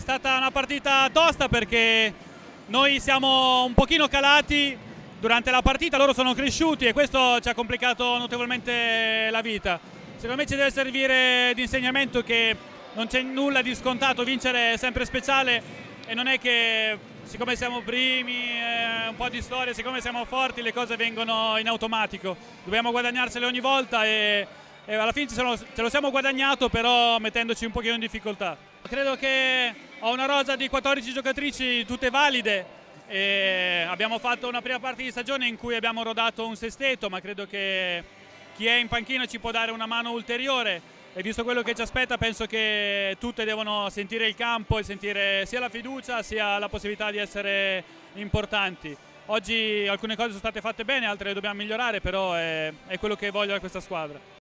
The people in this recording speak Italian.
è stata una partita tosta perché noi siamo un pochino calati durante la partita, loro sono cresciuti e questo ci ha complicato notevolmente la vita. Secondo me ci deve servire di insegnamento che non c'è nulla di scontato, vincere è sempre speciale e non è che siccome siamo primi, eh, un po' di storia, siccome siamo forti le cose vengono in automatico, dobbiamo guadagnarsele ogni volta e e alla fine sono, ce lo siamo guadagnato però mettendoci un pochino in difficoltà. Credo che ho una rosa di 14 giocatrici tutte valide e abbiamo fatto una prima parte di stagione in cui abbiamo rodato un sesteto ma credo che chi è in panchina ci può dare una mano ulteriore e visto quello che ci aspetta penso che tutte devono sentire il campo e sentire sia la fiducia sia la possibilità di essere importanti. Oggi alcune cose sono state fatte bene, altre le dobbiamo migliorare, però è, è quello che voglio da questa squadra.